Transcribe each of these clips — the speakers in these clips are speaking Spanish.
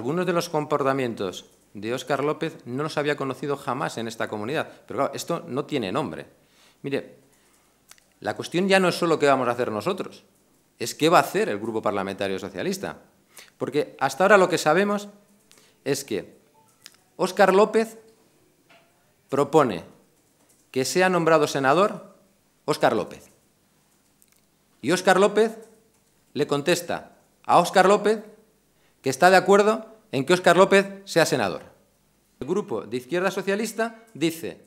algunos de los comportamientos de Óscar López no los había conocido jamás en esta comunidad. Pero claro, esto no tiene nombre. Mire, la cuestión ya no es solo qué vamos a hacer nosotros, es qué va a hacer el Grupo Parlamentario Socialista. Porque hasta ahora lo que sabemos es que Óscar López propone que sea nombrado senador Óscar López. Y Óscar López le contesta a Óscar López que está de acuerdo en que Óscar López sea senador. El grupo de Izquierda Socialista dice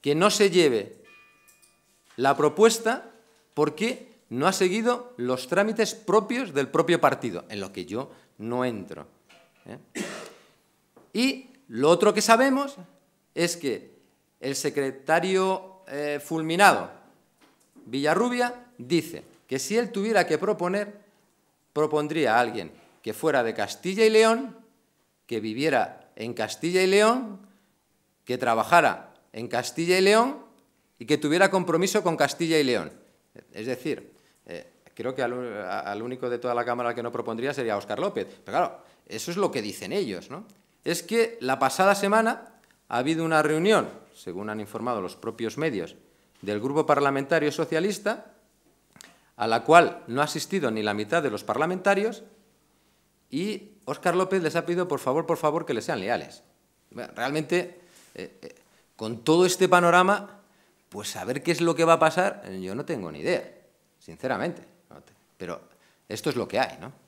que no se lleve la propuesta porque no ha seguido los trámites propios del propio partido, en lo que yo no entro. ¿eh? Y lo otro que sabemos es que el secretario eh, fulminado, Villarrubia, dice que si él tuviera que proponer, propondría a alguien que fuera de Castilla y León que viviera en Castilla y León, que trabajara en Castilla y León y que tuviera compromiso con Castilla y León. Es decir, eh, creo que al, al, único de toda la Cámara que no propondría sería Óscar López. Pero claro, eso es lo que dicen ellos, ¿no? Es que la pasada semana ha habido una reunión, según han informado los propios medios, del Grupo Parlamentario Socialista, a la cual no ha asistido ni la mitad de los parlamentarios y Óscar López les ha pedido, por favor, por favor, que le sean leales. Realmente, eh, eh, con todo este panorama, pues saber qué es lo que va a pasar, yo no tengo ni idea, sinceramente. Pero esto es lo que hay, ¿no?